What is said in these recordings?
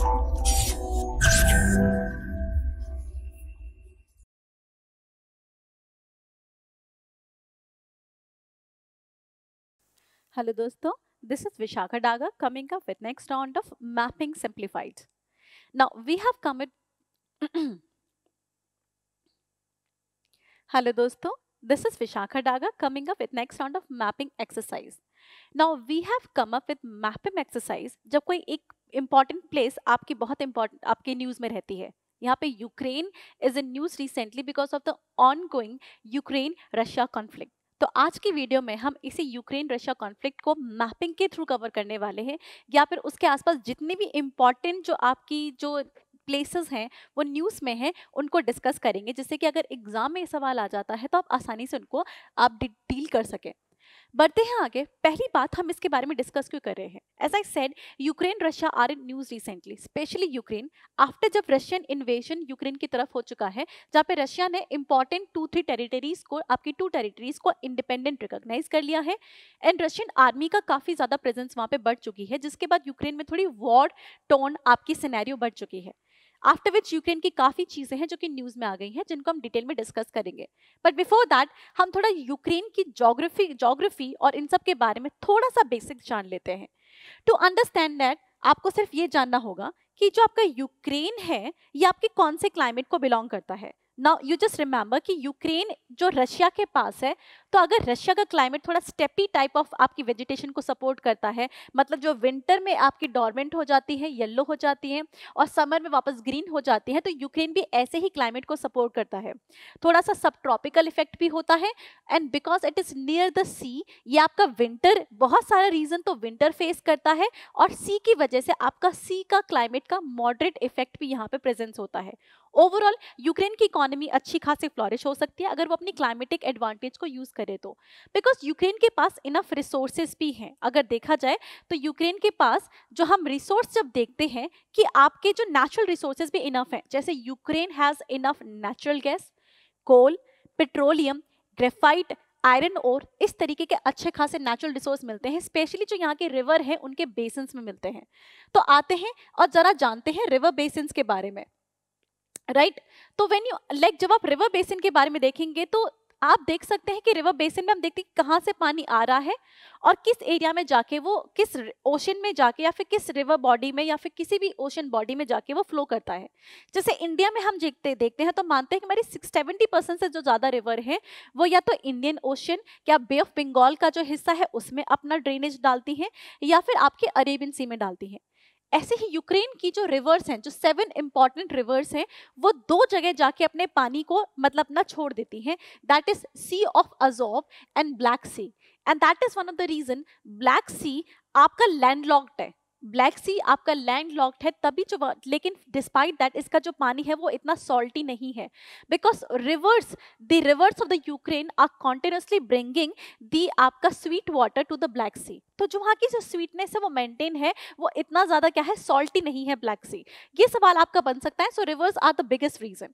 Hello दोस्तों this is Vishakha Daga coming up with next round of mapping simplified now we have commit hello दोस्तों this is Vishakha Daga coming up with next round of mapping exercise now we have come up with mapping exercise जब कोई एक important place आपकी बहुत important आपके news में रहती है यहाँ पे Ukraine is in news recently because of the ongoing Ukraine Russia conflict तो आज की वीडियो में हम इसी यूक्रेन रशिया कॉन्फ्लिक्ट को मैपिंग के थ्रू कवर करने वाले हैं या फिर उसके आसपास जितने भी इम्पॉर्टेंट जो आपकी जो प्लेसेस हैं वो न्यूज़ में हैं उनको डिस्कस करेंगे जिससे कि अगर एग्ज़ाम में सवाल आ जाता है तो आप आसानी से उनको आप डील कर सकें बढ़ते हैं आगे पहली बात हम इसके बारे में डिस्कस क्यों कर रहे हैं as I said Ukraine Russia are in news recently specially Ukraine after जब रशियन इन्वेशन यूक्रेन की तरफ हो चुका है जहाँ पे रशिया ने इंपॉर्टेंट टू थ्री टेरिटरीज को आपकी टू टेरिटरीज को इंडिपेंडेंट रिकोगनाइज कर लिया है एंड रशियन आर्मी का काफी ज्यादा प्रेजेंस वहाँ पे बढ़ चुकी है जिसके बाद यूक्रेन में थोड़ी वॉर टोन आपकी सिनेरियो बढ़ चुकी है आफ्टर विच यूक्रेन की काफ़ी चीज़ें हैं जो कि न्यूज़ में आ गई हैं जिनको हम डिटेल में डिस्कस करेंगे बट बिफोर दैट हम थोड़ा यूक्रेन की जोग्राफी जोग्राफी और इन सब के बारे में थोड़ा सा बेसिक जान लेते हैं टू अंडरस्टैंड दैट आपको सिर्फ ये जानना होगा कि जो आपका यूक्रेन है ये आपके कौन से क्लाइमेट को बिलोंग करता है ना यू जस्ट रिमेंबर कि यूक्रेन जो रशिया के पास है तो अगर रशिया का क्लाइमेट थोड़ा स्टेपी टाइप ऑफ आपकी वेजिटेशन को सपोर्ट करता है मतलब जो विंटर में आपकी डॉर्मेंट हो जाती है येल्लो हो जाती है और समर में वापस ग्रीन हो जाती है तो यूक्रेन भी ऐसे ही क्लाइमेट को सपोर्ट करता है थोड़ा सा सब ट्रॉपिकल इफेक्ट भी होता है and because it is near the sea ये आपका विंटर बहुत सारा रीज़न तो विंटर फेस करता है और सी की वजह से आपका सी का क्लाइमेट का मॉडरेट इफेक्ट भी यहाँ पे प्रेजेंस होता है ओवरऑल यूक्रेन की इकोनॉमी अच्छी खासी फ्लॉरिश हो सकती है अगर वो अपनी क्लाइमेटिक एडवांटेज को यूज़ करे तो बिकॉज यूक्रेन के पास इनफ रिसोर्सेज भी हैं अगर देखा जाए तो यूक्रेन के पास जो हम रिसोर्स जब देखते हैं कि आपके जो नेचुरल रिसोर्सेज भी इनफ हैं जैसे Ukraine has enough natural gas coal petroleum graphite iron और इस तरीके के अच्छे खासे नेचुरल रिसोर्स मिलते हैं स्पेशली जो यहाँ के रिवर हैं उनके बेसन्स में मिलते हैं तो आते हैं और ज़रा जानते हैं रिवर बेसन्स के बारे में राइट right? तो वेन यू लाइक जब आप रिवर बेसिन के बारे में देखेंगे तो आप देख सकते हैं कि रिवर बेसिन में हम देखते हैं कहाँ से पानी आ रहा है और किस एरिया में जाके वो किस ओशन में जाके या फिर किस रिवर बॉडी में या फिर किसी भी ओशन बॉडी में जाके वो फ्लो करता है जैसे इंडिया में हम देखते देखते हैं तो मानते हैं कि हमारी सिक्स सेवेंटी परसेंट से जो ज़्यादा रिवर है वो या तो इंडियन ओशन या बे ऑफ बंगाल का जो हिस्सा है उसमें अपना ड्रेनेज डालती हैं या फिर आपके अरेबियन सी में डालती हैं ऐसे ही यूक्रेन की जो रिवर्स हैं जो सेवन इंपॉर्टेंट रिवर्स हैं वो दो जगह जाके अपने पानी को मतलब ना छोड़ देती हैं that is Sea of Azov and black Sea and that is one of the reason Black Sea आपका लैंडलॉक्ड है ब्लैक सी आपका लैंड लॉक्ड है तभी जो लेकिन डिस्पाइट दैट इसका जो पानी है वो इतना सॉल्टी नहीं है because rivers the rivers of the Ukraine are continuously bringing the आपका sweet water to the Black Sea तो जो वहाँ की जो स्वीटनेस है वो मेंटेन है वो इतना ज़्यादा क्या है सॉल्टी नहीं है ब्लैक सी ये सवाल आपका बन सकता है so rivers are the biggest reason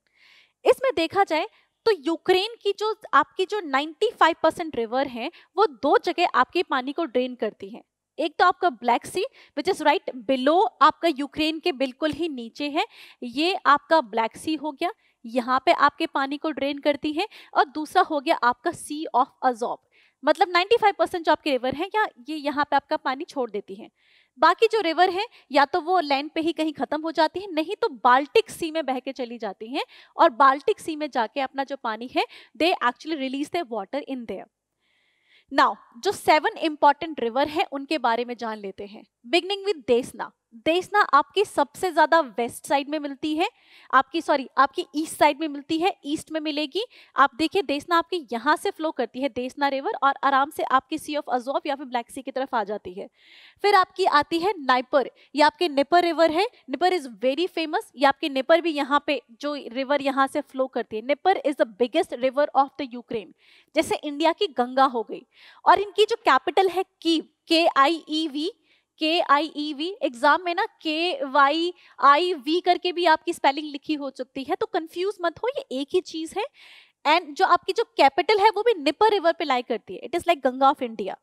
इसमें देखा जाए तो यूक्रेन की जो आपकी जो 95 परसेंट रिवर हैं वो दो जगह आपके पानी को ड्रेन करती हैं एक तो आपका Black Sea which is right below आपका यूक्रेन के बिल्कुल ही नीचे है ये आपका ब्लैक सी हो गया यहाँ पे आपके पानी को ड्रेन करती है और दूसरा हो गया आपका सी ऑफ अजॉब मतलब 95 परसेंट जो आपके रिवर है या ये यहाँ पे आपका पानी छोड़ देती है बाकी जो रिवर है या तो वो लैंड पे ही कहीं खत्म हो जाती है नहीं तो बाल्टिक सी में बह के चली जाती हैं और बाल्टिक सी में जाके अपना जो पानी है they actually release the water in there now जो सेवन इंपॉर्टेंट रिवर है उनके बारे में जान लेते हैं बिगनिंग विद देसना देशना आपकी सबसे ज्यादा वेस्ट साइड में मिलती है आपकी सॉरी आपकी ईस्ट साइड में मिलती है ईस्ट में मिलेगी आप देखिए देशना आपके यहाँ से फ्लो करती है देशना रिवर और आराम से आपकी सी ऑफ अजोफ या फिर ब्लैक सी की तरफ आ जाती है फिर आपकी आती है नाइपर ये आपके निपर रिवर है निपर इज वेरी फेमस ये आपके निपर भी यहाँ पे जो रिवर यहाँ से फ्लो करती है Dnieper is the biggest river of the Ukraine जैसे इंडिया की गंगा हो गई और इनकी जो कैपिटल है कीव के आई ई वी -E के आई ई वी एग्जाम में ना के वाई आई वी करके भी आपकी स्पेलिंग लिखी हो चुकी है तो कंफ्यूज मत हो ये एक ही चीज है एंड जो आपकी जो कैपिटल है वो भी निपर रिवर पे लाई करती है it is like Ganga of India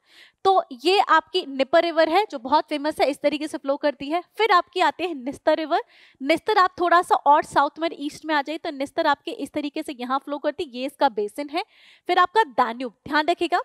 तो ये आपकी निपर रिवर है जो बहुत फेमस है इस तरीके से फ्लो करती है फिर आपकी आते हैं निस्तर रिवर निस्तर आप थोड़ा सा और साउथ में ईस्ट में आ जाइए तो निस्तर आपके इस तरीके से यहाँ फ्लो करती है ये इसका बेसिन है फिर आपका दान्यूब ध्यान रखेगा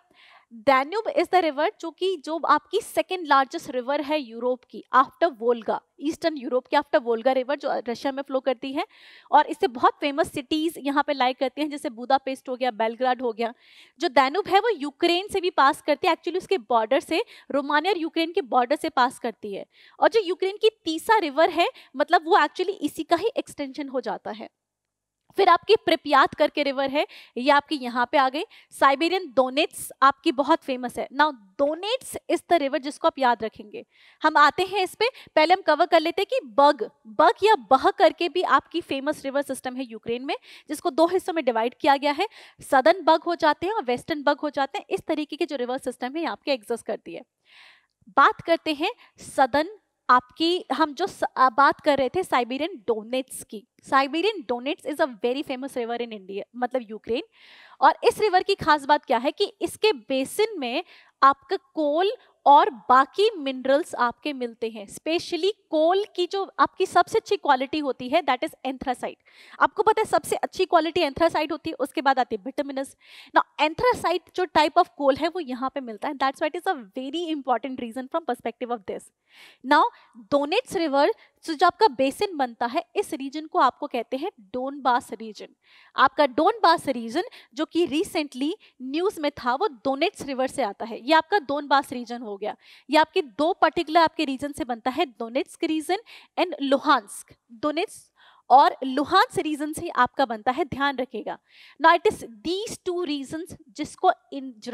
डैन्यूब इज द रिवर जो कि जो आपकी सेकेंड लार्जेस्ट रिवर है यूरोप की आफ्टर वोल्गा ईस्टर्न यूरोप की आफ्टर वोल्गा रिवर जो रशिया में फ्लो करती है और इससे बहुत फेमस सिटीज़ यहाँ पे लाइक करती हैं जैसे बुदापेस्ट हो गया बेलग्राड हो गया जो डैन्यूब है वो यूक्रेन से भी पास करती है एक्चुअली उसके बॉर्डर से रोमानिया और यूक्रेन के बॉर्डर से पास करती है और जो यूक्रेन की तीसरा रिवर है मतलब वो एक्चुअली इसी का ही एक्सटेंशन हो जाता है फिर आपकी प्रिपयात करके रिवर है ये आपकी यहाँ पे आ गई साइबेरियन दोनेट्स आपकी बहुत फेमस है now Donets is the river जिसको आप याद रखेंगे हम आते हैं इस पर पहले हम कवर कर लेते हैं कि बग बग या बह करके भी आपकी फेमस रिवर सिस्टम है यूक्रेन में जिसको दो हिस्सों में डिवाइड किया गया है सदर्न बग हो जाते हैं और वेस्टर्न बग हो जाते हैं इस तरीके के जो रिवर सिस्टम है ये आपके एग्जस्ट करती है बात करते हैं सदन आपकी हम जो बात कर रहे थे साइबेरियन डोनेट्स की Siberian Donets is a very famous river in India मतलब यूक्रेन और इस रिवर की खास बात क्या है कि इसके बेसिन में आपका कोल और बाकी मिनरल्स आपके मिलते हैं स्पेशली कोल की जो आपकी सबसे अच्छी क्वालिटी होती है दैट इज एंथ्रासाइट आपको पता है सबसे अच्छी क्वालिटी एंथ्रासाइट होती है उसके बाद आती है विटामिनस ना एंथ्रासाइट जो टाइप ऑफ कोल है वो यहाँ पे मिलता है that's why it is a very important region from perspective of this now Donets river तो जो आपका बेसिन बनता है इस रीजन को आपको कहते हैं डोनबास रीजन आपका डोनबास रीजन जो कि रिसेंटली न्यूज में था वो डोनेट्स रिवर से आता है ये आपका डोनबास रीजन हो गया ये आपके दो पर्टिकुलर आपके रीजन से बनता है Donets region and Luhansk Donets और लुहानस रीजन से आपका बनता है ध्यान रखेगा ना it is these two region जिसको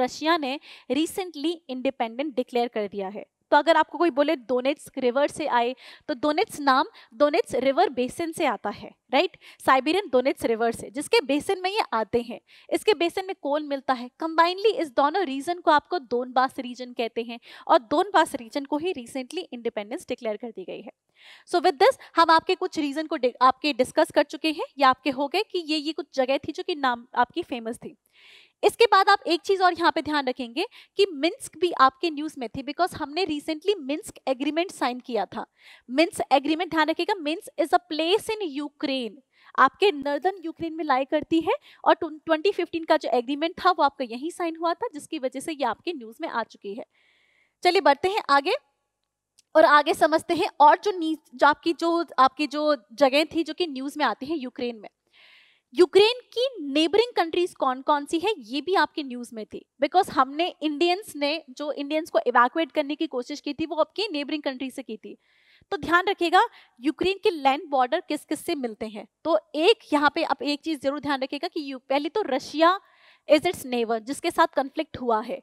रशिया ने रिसेंटली इंडिपेंडेंट डिक्लेयर कर दिया है तो अगर आपको कोई बोले दोनेट्स रिवर से आए तो दोनेट्स नाम दोनेट्स रिवर बेसिन से आता है राइट साइबेरियन दोनेट्स रिवर से जिसके बेसिन में ये आते हैं इसके बेसिन में कोल मिलता है कंबाइनली इस दोनों रीजन को आपको दोनबास रीजन कहते हैं और दोनबास रीजन को ही रिसेंटली इंडिपेंडेंस डिक्लेयर कर दी गई है सो विद दिस हम आपके कुछ रीजन को आपके डिस्कस कर चुके हैं या आपके हो गए कि ये ये कुछ जगह थी जो कि नाम आपकी फेमस थी इसके बाद आप एक चीज़ और यहाँ पे ध्यान रखेंगे कि मिन्स्क भी आपके न्यूज़ में थी बिकॉज हमने रिसेंटली मिन्स्क एग्रीमेंट साइन किया था मिन्स एग्रीमेंट ध्यान रखिएगा Minsk is a place in Ukraine आपके नर्दर्न यूक्रेन में लाई करती है और 2015 का जो एग्रीमेंट था वो आपका यही साइन हुआ था जिसकी वजह से ये आपके न्यूज़ में आ चुकी है चलिए बढ़ते हैं आगे और आगे समझते हैं और जो नी जो आपकी जो आपकी जो जगह थी जो कि न्यूज़ में आती है यूक्रेन में यूक्रेन की नेबरिंग कंट्रीज कौन कौन सी है ये भी आपके न्यूज में थी बिकॉज हमने इंडियंस ने जो इंडियंस को इवैक्यूएट करने की कोशिश की थी वो आपकी नेबरिंग कंट्री से की थी तो ध्यान रखिएगा यूक्रेन के लैंड बॉर्डर किस किस से मिलते हैं तो एक यहाँ पे आप एक चीज जरूर ध्यान रखिएगा कि पहले तो रशिया इज इट्स नेबर जिसके साथ कंफ्लिक्ट हुआ है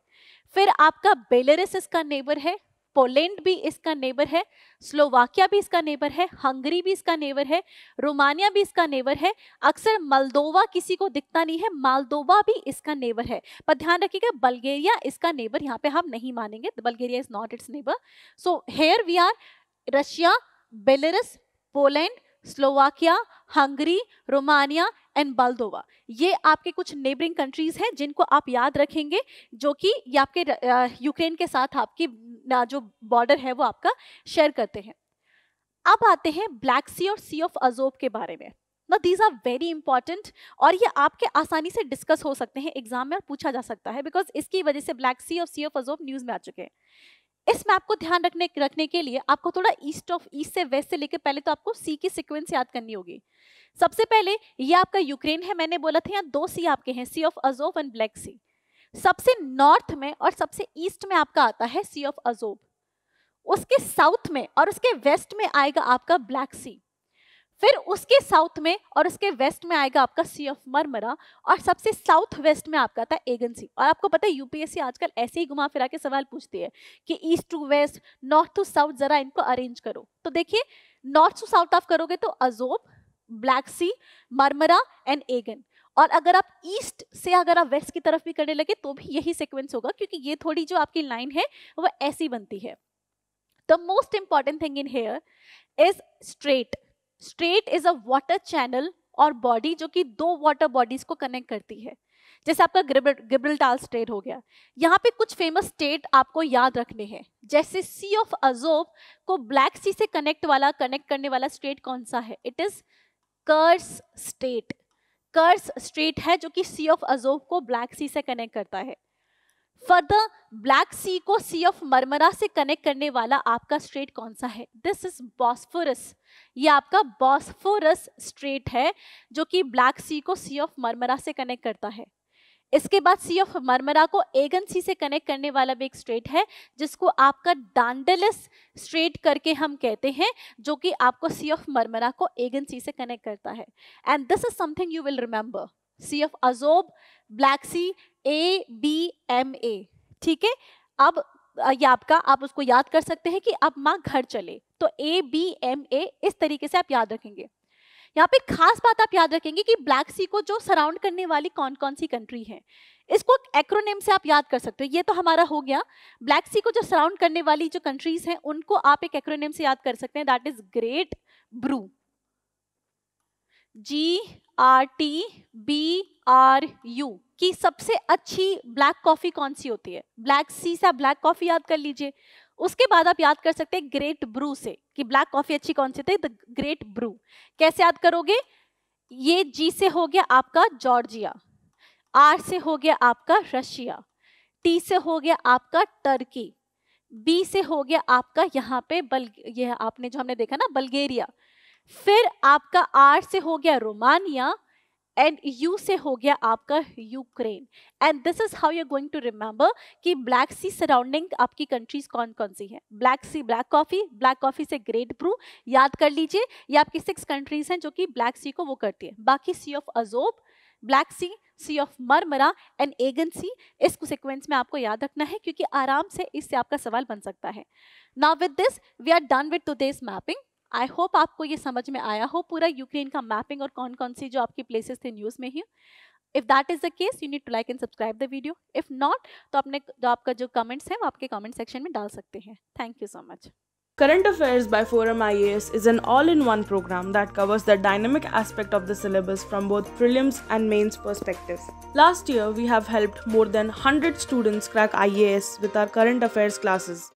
फिर आपका बेलरिस इसका नेबर है पोलैंड भी इसका नेबर है स्लोवाकिया भी इसका नेबर है हंगरी भी इसका नेबर है रोमानिया भी इसका नेबर है अक्सर मलदोवा किसी को दिखता नहीं है मालदोवा भी इसका नेबर है पर ध्यान रखिएगा बल्गेरिया इसका नेबर यहाँ पे हम नहीं मानेंगे Bulgaria is not its neighbour so here we are Russia Belarus Poland Slovakia Hungary Romania and Moldova ये आपके कुछ नेबरिंग कंट्रीज हैं जिनको आप याद रखेंगे जो कि ये आपके यूक्रेन के साथ आपकी जो बॉर्डर है वो आपका शेयर करते हैं अब आते हैं ब्लैक सी और सी ऑफ अजोब के बारे में ना दीज आर वेरी इंपॉर्टेंट और ये आपके आसानी से डिस्कस हो सकते हैं एग्जाम में और पूछा जा सकता है बिकॉज इसकी वजह से ब्लैक सी और सी ऑफ अजोब न्यूज़ में आ चुके हैं इस मैप को ध्यान रखने रखने के लिए आपको थोड़ा ईस्ट ऑफ ईस्ट से वेस्ट से लेकर पहले तो आपको सी की सीक्वेंस याद करनी होगी सबसे पहले ये आपका यूक्रेन है मैंने बोला था यहाँ दो सी आपके हैं sea of Azov and black sea सबसे नॉर्थ में और सबसे ईस्ट में आपका आता है सी ऑफ अजोब उसके साउथ में और उसके वेस्ट में आएगा आपका ब्लैक सी फिर उसके साउथ में और उसके वेस्ट में आएगा आपका सी ऑफ मरमरा और सबसे साउथ वेस्ट में आपका था एगेंसी और आपको पता है यूपीएससी आजकल ऐसे ही घुमा फिरा के सवाल पूछती है कि east to west north to south जरा इनको अरेंज करो तो देखिए नॉर्थ टू साउथ आप करोगे तो Azov black sea Marmara and Aegean और अगर आप ईस्ट से अगर आप वेस्ट की तरफ भी करने लगे तो भी यही सिक्वेंस होगा क्योंकि ये थोड़ी जो आपकी लाइन है वो ऐसी बनती है the most important thing in here is strait strait is a water channel और बॉडी जो कि दो वाटर बॉडीज को कनेक्ट करती है जैसे आपका गिब्रल्टाल स्टेट हो गया यहाँ पे कुछ फेमस स्टेट आपको याद रखने हैं जैसे सी ऑफ अजोब को ब्लैक सी से कनेक्ट वाला कनेक्ट करने वाला स्टेट कौन सा है it is Kerch strait Kerch strait है जो कि सी ऑफ अजोब को ब्लैक सी से कनेक्ट करता है फर्दर ब्लैक सी को सी ऑफ मरमरा से कनेक्ट करने वाला आपका स्ट्रेट कौन सा है दिस इज बॉस्फोरस ये आपका बॉस्फोरस स्ट्रेट है जो कि ब्लैक सी को सी ऑफ मरमरा से कनेक्ट करता है इसके बाद सी ऑफ मरमरा को एगन सी से कनेक्ट करने वाला भी एक स्ट्रेट है जिसको आपका डांडलस स्ट्रेट करके हम कहते हैं जो कि आपको सी ऑफ मरमरा को एगन सी से कनेक्ट करता है and this is something you will remember sea of Azov black sea A B M A ठीक है अब ये आपका आप उसको याद कर सकते हैं कि अब माँ घर चले तो ए बी एम ए इस तरीके से आप याद रखेंगे यहाँ पे खास बात आप याद रखेंगे कि ब्लैक सी को जो सराउंड करने वाली कौन कौन सी कंट्री है इसको एक्रोनेम से आप याद कर सकते हो ये तो हमारा हो गया ब्लैक सी को जो सराउंड करने वाली जो कंट्रीज हैं उनको आप एक एक्रोनेम से याद कर सकते हैं that is great Bru G R T B R U की सबसे अच्छी ब्लैक कॉफी कौन सी होती है ब्लैक सी से आप ब्लैक कॉफी याद कर लीजिए उसके बाद आप याद कर सकते हैं ग्रेट ब्रू से कि ब्लैक कॉफी अच्छी कौन सी थी द ग्रेट ब्रू कैसे याद करोगे ये जी से हो गया आपका जॉर्जिया आर से हो गया आपका रशिया टी से हो गया आपका टर्की बी से हो गया आपका यहाँ पे बल ये आपने जो हमने देखा ना बल्गेरिया फिर आपका आर से हो गया रोमानिया एंड यू से हो गया आपका Ukraine and this is how you going to remember कि ब्लैक सी सराउंडिंग आपकी कंट्रीज कौन कौन सी हैं black sea black coffee black coffee से ग्रेट ब्रू याद कर लीजिए ये आपकी सिक्स कंट्रीज हैं जो कि ब्लैक सी को वो करती है बाकी sea of Azov black sea sea of Marmara and Aegean sea इस सिक्वेंस में आपको याद रखना है क्योंकि आराम से इससे आपका सवाल बन सकता है now with this we are done with today's mapping I hope आपको ये समझ में आया हो पूरा यूक्रेन का मैपिंग और कौन कौन सी जो आपकी प्लेसेस थे न्यूज़ में ही if that is the case you need to like and subscribe the video if not तो अपने जो आपका जो कमेंट्स हैं वो आपके कमेंट सेक्शन में डाल सकते हैं thank you so much Current Affairs by Forum IAS is an all in one program that covers the dynamic aspect of the syllabus from both prelims and mains perspective. Last year, we have helped more than 100 students crack IAS with our current affairs classes.